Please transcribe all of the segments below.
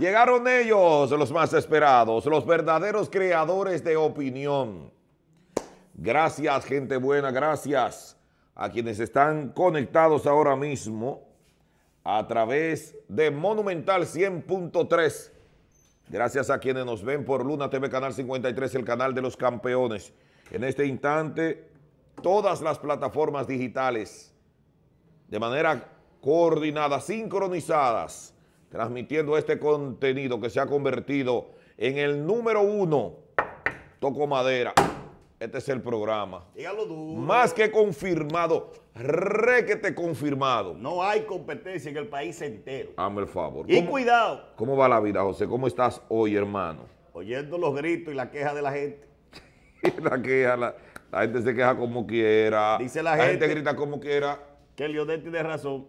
Llegaron ellos, los más esperados, los verdaderos creadores de opinión. Gracias, gente buena, gracias a quienes están conectados ahora mismo a través de Monumental 100.3. Gracias a quienes nos ven por Luna TV Canal 53, el canal de los campeones. En este instante, todas las plataformas digitales, de manera coordinada, sincronizadas, transmitiendo este contenido que se ha convertido en el número uno. Toco madera. Este es el programa. Más que confirmado, requete confirmado. No hay competencia en el país entero. Hazme el favor. Y cuidado. ¿Cómo va la vida, José? ¿Cómo estás hoy, hermano? Oyendo los gritos y la queja de la gente. la queja, la, gente se queja como quiera. Dice la, gente. grita como quiera. Que Leonel tiene razón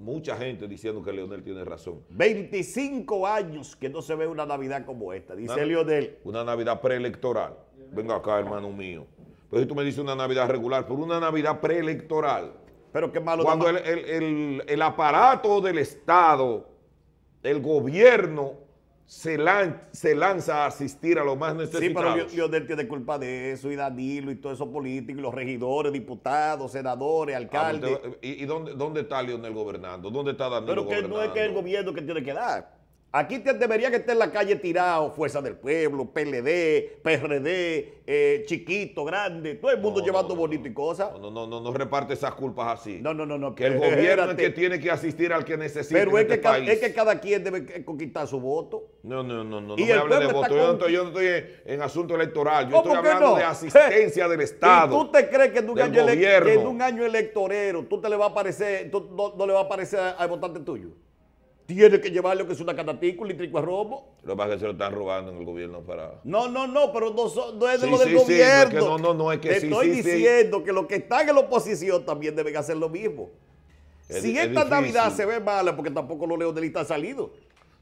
mucha gente diciendo que Leonel tiene razón. 25 años que no se ve una Navidad como esta, dice Leonel. Una Navidad preelectoral. Venga acá, hermano mío. Pero si tú me dices una Navidad regular, por una Navidad preelectoral. Pero qué malo. Cuando el aparato del Estado, el gobierno, se, se lanza a asistir a lo más necesario Sí, pero Lionel tiene culpa de eso, y Danilo, y todos esos políticos, y los regidores, diputados, senadores, ah, alcaldes. ¿Y, dónde, dónde, está Lionel gobernando? ¿Dónde está Danilo Pero que no es que el gobierno que tiene que dar. Aquí te debería que esté en la calle tirado, Fuerza del Pueblo, PLD, PRD, eh, chiquito, grande, todo el mundo llevando bonito y cosas. No, no, no, no reparte esas culpas así. No, no, no, no. Que el gobierno es que tiene que asistir al que necesita. Pero es, este que es que cada quien debe conquistar su voto. No, no, no, no. no me hable de voto. Yo, no estoy, en, asunto electoral. Yo estoy hablando de asistencia del Estado. ¿Y tú te crees que en, un año, electorero tú te le va a aparecer, tú, no, le va a aparecer al votante tuyo? tiene que llevar lo que es una catatícula y trico a robo. Lo que que se lo están robando en el gobierno para. No, no, no, pero no, es de lo del gobierno. Sí, no, no, no, no, es que Te estoy diciendo que los que están en la oposición también deben hacer lo mismo. si esta Navidad se ve mala, porque tampoco los leonelistas han salido.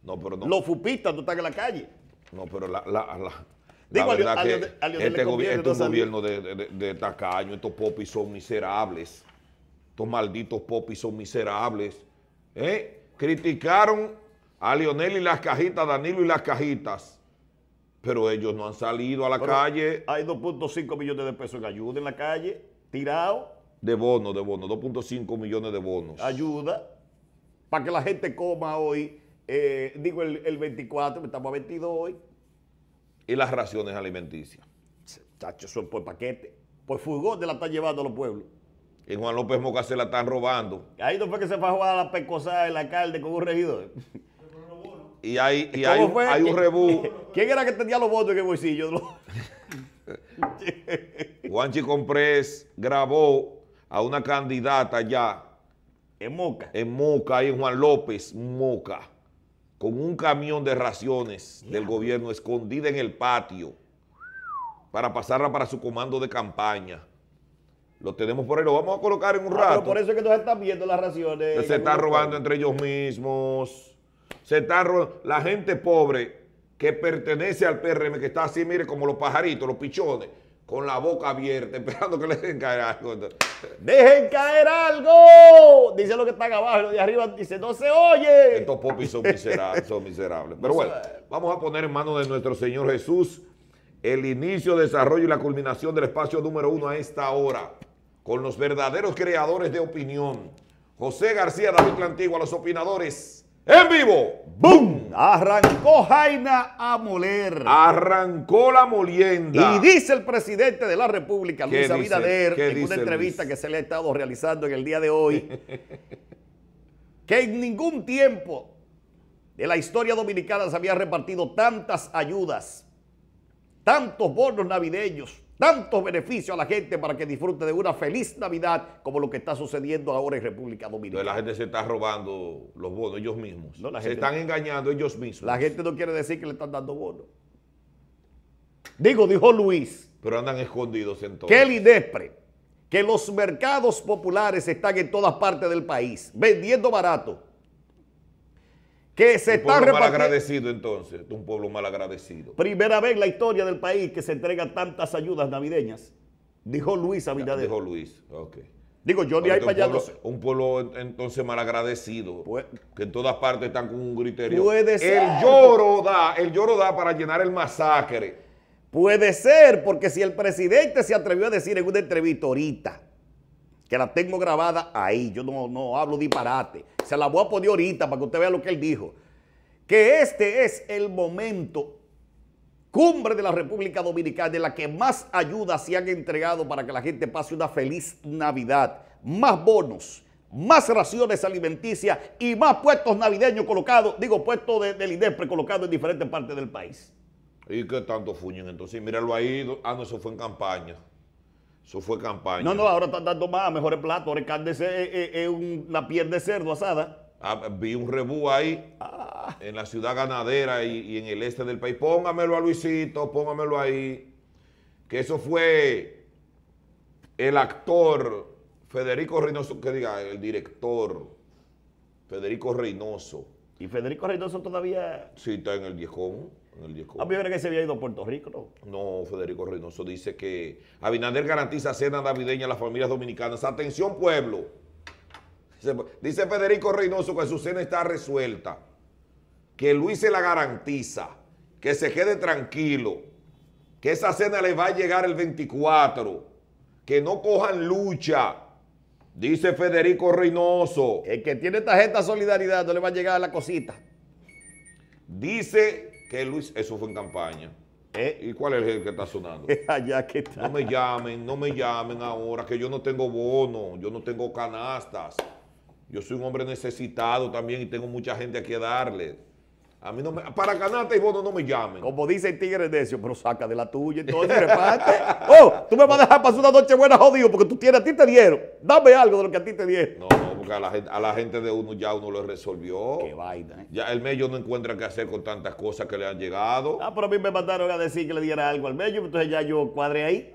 No, pero no. Los fupistas no están en la calle. No, pero la, la, Digo, al, que este este gobierno este, de, de, de, tacaño, estos popis son miserables. Estos malditos popis son miserables. ¿Eh? criticaron a Lionel y las cajitas, Danilo y las cajitas, pero ellos no han salido a la calle. Hay 2.5 millones de pesos de ayuda en la calle, tirado. De bonos, de bonos, 2.5 millones de bonos. Ayuda para que la gente coma hoy, eh, digo el, 24, estamos a 22 hoy. Y las raciones alimenticias. Chacho, eso es por paquete. Por furgón de la están llevando a los pueblos en Juan López Moca se la están robando. Ahí no fue que se fue a jugar a la pescosada el alcalde con un regidor. y hay, hay, un rebú. ¿Quién era que tenía los votos en el bolsillo? Juanchi Comprés grabó a una candidata ya. En Moca. En Moca, ahí en Juan López, Moca. Con un camión de raciones del gobierno escondida en el patio para pasarla para su comando de campaña. Lo tenemos por ahí, lo vamos a colocar en un ah, rato. pero por eso es que todos están viendo las raciones. Se están robando entre ellos mismos. Se están robando. La gente pobre que pertenece al PRM, que está así, mire, como los pajaritos, los pichones, con la boca abierta, esperando que le dejen caer algo. ¡Dejen caer algo! Dice lo que están abajo, y los de arriba dice, no se oye. Estos popis son miserables. son miserables. Pero bueno, vamos a poner en manos de nuestro Señor Jesús el inicio, desarrollo y la culminación del espacio número uno a esta hora con los verdaderos creadores de opinión. José García, David a los opinadores. En vivo, ¡boom! Arrancó Jaina a moler. Arrancó la molienda. Y dice el presidente de la República, Luis Abinader, en una entrevista que se le ha estado realizando en el día de hoy, que en ningún tiempo de la historia dominicana se había repartido tantas ayudas, tantos bonos navideños, tantos beneficios a la gente para que disfrute de una feliz Navidad como lo que está sucediendo ahora en República Dominicana. la gente se está robando los bonos ellos mismos. se están engañando ellos mismos. La gente no quiere decir que le están dando bonos. Digo, dijo Luis. Pero andan escondidos entonces. Que el que los mercados populares están en todas partes del país, vendiendo barato que se un pueblo mal agradecido entonces, un pueblo mal agradecido. Primera vez en la historia del país que se entrega tantas ayudas navideñas, dijo Luis Abinader. Dijo Luis, ok. Digo, yo ni ahí para Un pueblo entonces malagradecido, pues, que en todas partes están con un criterio. Puede ser. El lloro da, el lloro da para llenar el masacre. Puede ser, porque si el presidente se atrevió a decir en una entrevista ahorita, que la tengo grabada ahí. Yo no, no hablo disparate. Se la voy a poner ahorita para que usted vea lo que él dijo. Que este es el momento cumbre de la República Dominicana, de la que más ayudas se han entregado para que la gente pase una feliz Navidad. Más bonos, más raciones alimenticias y más puestos navideños colocados, digo, puestos de, del IDEPRE colocados en diferentes partes del país. ¿Y qué tanto fuñen entonces? Míralo ahí, ah, eso fue en campaña. Eso fue campaña. No, no, ahora están dando más, mejores platos. Ahora el es, eh, eh, eh, una piel de cerdo asada. Ah, vi un rebú ahí ah. en la ciudad ganadera y, y, en el este del país. Póngamelo a Luisito, póngamelo ahí. Que eso fue el actor Federico Reynoso, que diga, el director Federico Reynoso. ¿Y Federico Reynoso todavía? Sí, está en el viejón. En el que se había ido a Puerto Rico, ¿no? Federico Reynoso dice que Abinader garantiza cena navideña a las familias dominicanas. Atención, pueblo. Dice Federico Reynoso que su cena está resuelta. Que Luis se la garantiza. Que se quede tranquilo. Que esa cena le va a llegar el 24. Que no cojan lucha. Dice Federico Reynoso. El que tiene tarjeta solidaridad no le va a llegar la cosita. Dice que Luis, eso fue en campaña. ¿Eh? ¿Y cuál es el que está sonando? Allá que está. No me llamen, no me llamen ahora, que yo no tengo bono, yo no tengo canastas. Yo soy un hombre necesitado también y tengo mucha gente a que darle. A mí no para canasta y bono no me llamen. Como dice el tigre necio, pero saca de la tuya y reparte. oh, tú me vas a dejar pasar una noche buena jodido porque tú tienes, a ti te dieron. Dame algo de lo que a ti te dieron. no. Porque a la, gente, de uno ya uno lo resolvió. Qué vaina. Eh. Ya el medio no encuentra qué hacer con tantas cosas que le han llegado. Ah, pero a mí me mandaron a decir que le diera algo al medio, entonces ya yo cuadré ahí.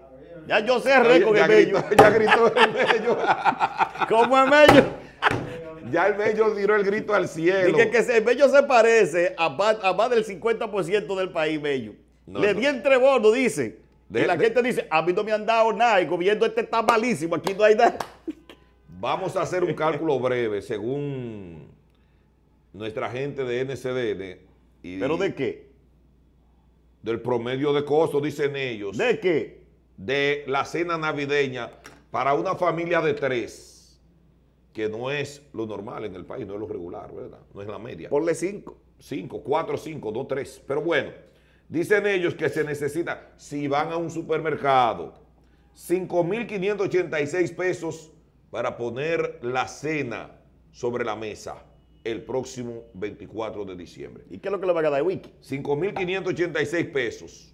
Ya yo cerré con el medio Ya gritó el medio ¿Cómo el mello? Ya el mello tiró el grito al cielo. Y que, el mello se parece a más, del 50% del país, mello. Le di entre dice. y la gente dice, a mí no me han dado nada, Y gobierno este está malísimo, aquí no hay nada. Vamos a hacer un cálculo breve, según nuestra gente de NCDN. ¿Pero de qué? Del promedio de costo, dicen ellos. ¿De qué? De la cena navideña para una familia de tres, que no es lo normal en el país, no es lo regular, ¿verdad? No es la media. Ponle cinco. Cinco, cuatro, cinco, no tres. Pero bueno, dicen ellos que se necesita, si van a un supermercado, 5.586 pesos para poner la cena sobre la mesa el próximo 24 de diciembre. ¿Y qué es lo que le va a dar Wiki? 5.586 pesos.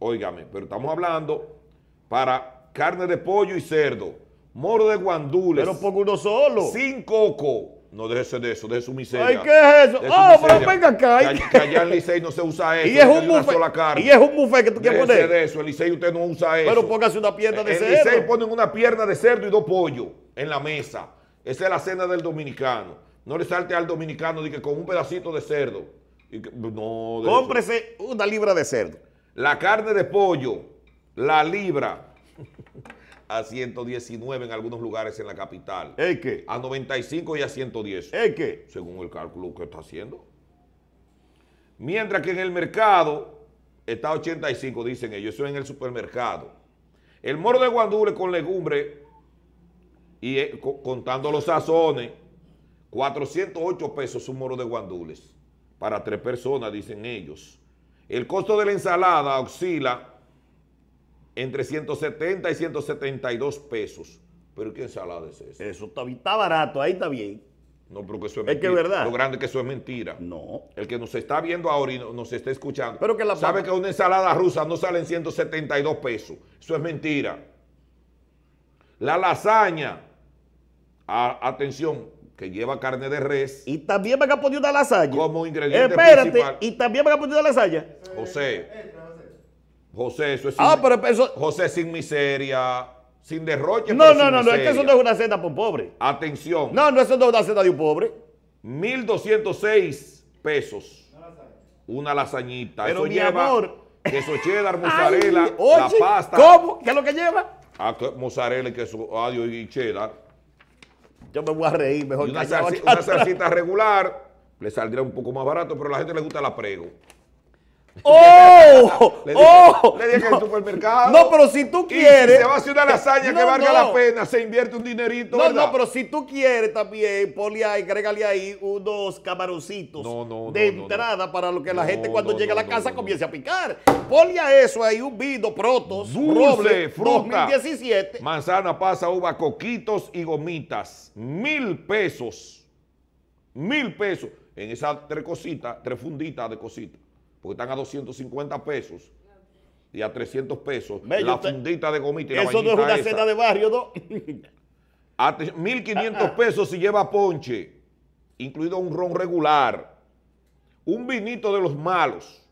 Óigame, pero estamos hablando para carne de pollo y cerdo, moro de guandules. Pero pongo uno solo. Sin coco no, déjese de eso, de su miseria. Ay, ¿qué es eso? oh, pero venga acá. Que, allá en Licey no se usa eso. Y es un buffet. Sola carne. Y es un buffet que tú quieres déjese poner. de eso, el Licey usted no usa eso. Pero póngase una pierna de cerdo. En Licey ponen una pierna de cerdo y dos pollos en la mesa. Esa es la cena del dominicano. No le salte al dominicano de que con un pedacito de cerdo. no, de Cómprese una libra de cerdo. La carne de pollo, la libra a 119 en algunos lugares en la capital. ¿El qué? A 95 y a 110. ¿El qué? Según el cálculo que está haciendo. Mientras que en el mercado está a 85, dicen ellos. Eso en el supermercado. El moro de guandules con legumbre y eh, contando los sazones, 408 pesos un moro de guandules para tres personas, dicen ellos. El costo de la ensalada oscila entre 170 y 172 pesos. Pero ¿qué ensalada es esa? Eso está, barato, ahí está bien. No, porque eso es, es que es verdad. Lo grande es que eso es mentira. No. El que nos está viendo ahora y nos está escuchando, sabe que una ensalada rusa no sale en 172 pesos. Eso es mentira. La lasaña, atención, que lleva carne de res. Y también me a poner una lasaña. Como ingrediente Espérate, y también me a poner una lasaña. José, José, eso es ah, sin, ah, pero eso... José sin miseria, sin derroche. No, no, no, no, es que eso no es una senda por pobre. Atención. No, no, eso no es una senda de un pobre. 1.206 pesos. Una lasañita. Pero eso mi lleva amor. queso cheddar, mozzarella, la pasta. ¿Cómo? ¿Qué es lo que lleva? Ah, mozzarella y queso, adiós ah, y cheddar. Yo me voy a reír mejor. que una salsita regular le saldría un poco más barato, pero a la gente le gusta la prego. ¡Oh! le dije, ¡Oh! el supermercado. No, pero si tú quieres. Y se va a hacer una lasaña que valga la pena, se invierte un dinerito. No, no, pero si tú quieres también, ponle ahí, agrégale ahí unos camaroncitos de entrada para lo que la gente cuando llegue a la casa comience a picar. Ponle a eso ahí un vino, protos, roble, fruta, 2017. Manzana, pasa, uva, coquitos y gomitas. Mil pesos. Mil pesos. En esas tres cositas, tres funditas de cositas porque están a 250 pesos y a 300 pesos la fundita de gomita y Eso no es una cena de barrio, ¿no? a 1.500 pesos si lleva ponche, incluido un ron regular, un vinito de los malos.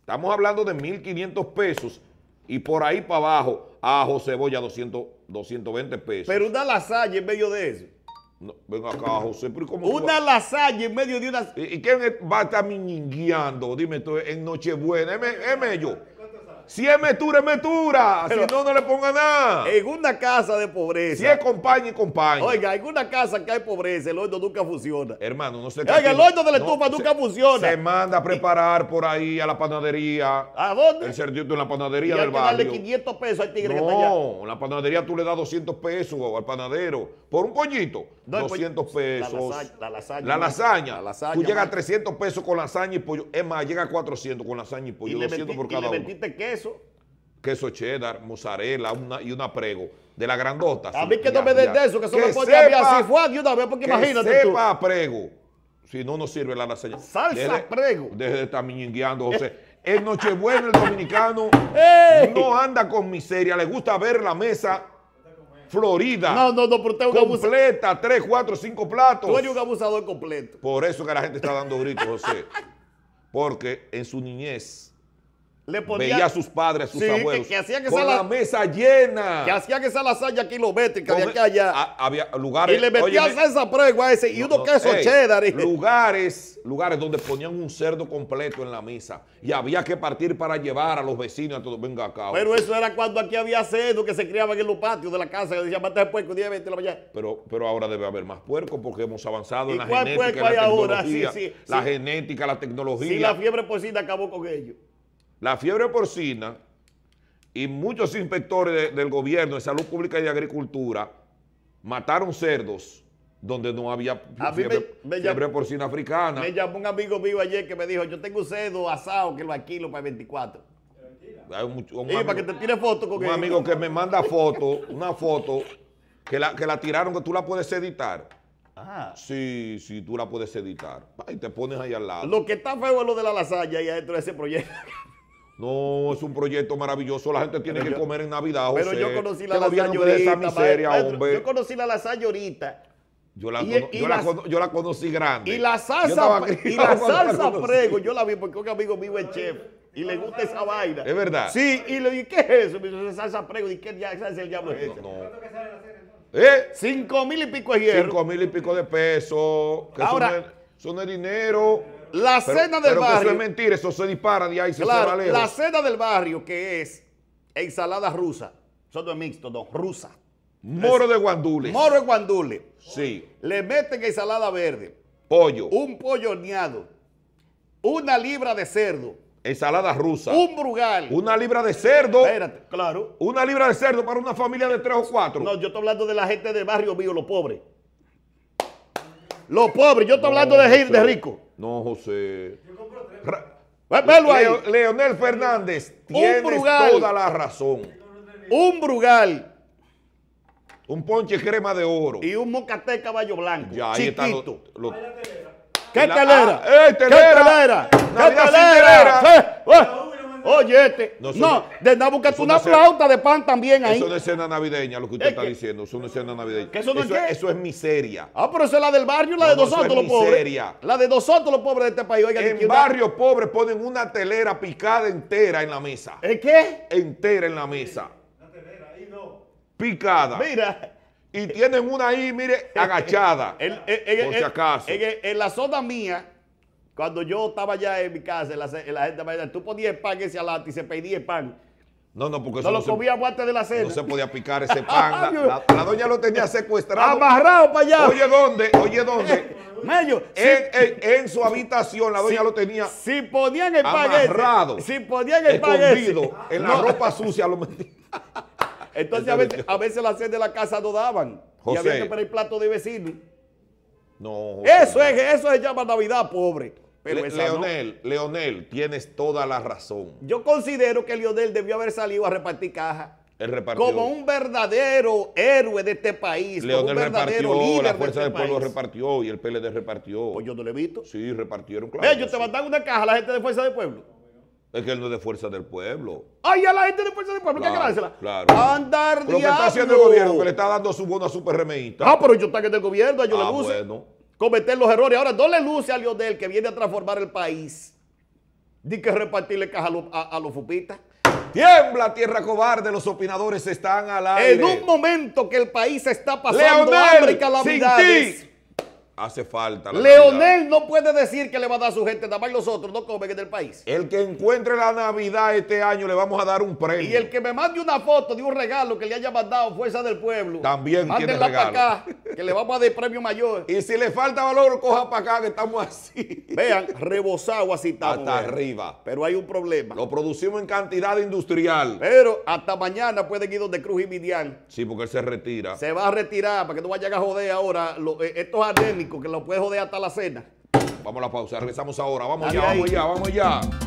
Estamos hablando de 1.500 pesos y por ahí para abajo, ajo, cebolla, 200, 220 pesos. Pero una lasaña en medio de eso. No, ven acá, José, Una lasaña en medio de una... ¿Y, quién va a estar miningueando? Dime tú, en Nochebuena, Es M yo. Si es metura, es metura. si no, no le ponga nada. En una casa de pobreza. Si es compañía, y compañía. Oiga, en una casa que hay pobreza, el horno nunca funciona. Hermano, no se Oiga, el horno de la estufa nunca funciona. Se manda a preparar por ahí a la panadería. ¿A dónde? El cerdito en la panadería del hay que barrio. darle 500 pesos al tigre no, que está allá. No, en la panadería tú le das 200 pesos al panadero. Por un pollito, 200 pesos. La lasaña. La lasaña. tú llegas a 300 pesos con lasaña y pollo. Es más, llega a 400 con lasaña y pollo. Y 200 le por cada y le metiste uno queso. Queso cheddar, mozzarella una, y un prego de la grandota. A mí que no me den de eso, que eso me podía abrir así fue de una vez, porque que imagínate sepa tú. prego. Si no nos sirve la lasaña. Salsa prego. desde de estar miñingueando, José. el Nochebueno, el dominicano no anda con miseria. Le gusta ver la mesa florida. No, no, no, pero usted es un abusador. Completa, tres, cuatro, cinco platos. Tú eres un abusador completo. Por eso que la gente está dando gritos, José. Porque en su niñez le veía a sus padres, a sus abuelos, con la, mesa llena. Que hacía que esa lasaña kilométrica de aquí allá. había lugares... Y le metían esa pregua ese y uno queso cheddar. Lugares, lugares donde ponían un cerdo completo en la mesa y había que partir para llevar a los vecinos a todo, venga acá. Pero eso era cuando aquí había cerdo que se criaban en los patios de la casa, que decían, el puerco, 10, 20 la mañana. Pero, pero ahora debe haber más puerco porque hemos avanzado en la genética, la ahora? Sí, sí, la genética, la tecnología. Sí, la fiebre porcina acabó con ellos la fiebre porcina y muchos inspectores del gobierno de salud pública y de agricultura mataron cerdos donde no había fiebre, porcina africana. Me llamó un amigo mío ayer que me dijo, yo tengo un cerdo asado que lo alquilo para el 24. un, amigo, que foto Un amigo que me manda foto, una foto que la, que la tiraron, que tú la puedes editar. Ah. Sí, sí, tú la puedes editar. Y te pones ahí al lado. Lo que está feo es lo de la lasaña ahí adentro de ese proyecto. No, es un proyecto maravilloso. La gente tiene que comer en Navidad, José. Pero yo conocí la lasaña llorita. Yo conocí la Yo la, conocí grande. Y la salsa, y la salsa yo la vi porque un amigo mío es chef y le gusta esa vaina. ¿Es verdad? Sí, y le dije, ¿qué es eso? Me salsa frego. ¿Y qué es el diablo es No, no. ¿Eh? ¿Eh? Cinco mil y pico de hierro. Cinco mil y pico de pesos. Ahora, eso no es dinero. La cena del barrio. eso es mentira, eso se dispara de ahí, La cena del barrio, que es ensalada rusa, eso es mixto, no, rusa. Moro de guandule. Moro de guandule. Sí. Le meten ensalada verde. Pollo. Un pollo horneado. Una libra de cerdo. Ensalada rusa. Un brugal. Una libra de cerdo. Espérate, claro. Una libra de cerdo para una familia de tres o cuatro. No, yo estoy hablando de la gente del barrio mío, los pobres. Los pobres, yo estoy hablando de gente de rico. No, José. Yo Leonel Fernández, tienes toda la razón. Un Brugal. Un ponche crema de oro. Y un Mocaté caballo blanco. Ya, ahí chiquito. Está ah, eh, ¿Qué telera? ¡Qué telera! ¡Qué talera? telera. Oye, este. No, de andar buscarte una, flauta de pan también ahí. Eso no es cena navideña, lo que usted está diciendo. Eso no es cena navideña. eso, es, eso, es miseria. Ah, pero esa es la del barrio, la de de nosotros los pobres. La de dos nosotros los pobres de este país. Oiga, en barrios pobres ponen una telera picada entera en la mesa. ¿Es ¿Eh, qué? Entera en la mesa. ¿Una telera, ahí no. Picada. Mira. Y tienen una ahí, mire, agachada. por si acaso. en la zona mía cuando yo estaba allá en mi casa, la, gente la gente tú ponías el pan ese alante y se pedía el pan. No, no, porque eso no, lo comía antes de la cena. No se podía picar ese pan. la, doña lo tenía secuestrado. Amarrado para allá. Oye, ¿dónde? Oye, ¿dónde? en, su habitación la doña lo tenía si ponían el amarrado, si ponían el escondido en la ropa sucia lo metían. Entonces a veces, a veces las de la casa no daban y había que poner el plato de vecino. No. eso es, eso se llama Navidad, pobre. Pero Leonel, Leonel, tienes toda la razón. Yo considero que Leonel debió haber salido a repartir caja. como un verdadero héroe de este país. Leonel como un verdadero repartió, líder la Fuerza de este del Pueblo repartió y el PLD repartió. Pues yo no le he visto. Sí, repartieron, claro. Ellos te mandan una caja a la gente de Fuerza del Pueblo. Es que él no es de Fuerza del Pueblo. ¡Ay, a la gente de Fuerza del Pueblo! Claro, hay que Claro. ¡Andar está haciendo el gobierno, que le está dando su bono a su PRMista. Ah, pero yo está en el gobierno, a ellos ah, le gusta. Bueno cometer los errores. Ahora, no le luce a Lionel que viene a transformar el país. Di que repartirle caja a, los fupitas. Tiembla, tierra cobarde, los opinadores están al aire. En un momento que el país está pasando hambre y calamidades hace falta. Leonel no puede decir que le va a dar su gente, nada más los otros no comen en el país. El que encuentre la Navidad este año le vamos a dar un premio. Y el que me mande una foto de un regalo que le haya mandado Fuerza del Pueblo, también tiene regalo. para acá, que le vamos a dar premio mayor. y si le falta valor, coja para acá que estamos así. Vean, rebosado así estamos. Hasta arriba. Pero hay un problema. Lo producimos en cantidad industrial. Pero hasta mañana pueden ir donde Cruz y Midian. Sí, porque él se retira. Se va a retirar para que no vayan a joder ahora eh, estos anémicos que lo puede joder hasta la cena. Vamos a la pausa, regresamos ahora. Vamos ya, vamos ya, vamos ya.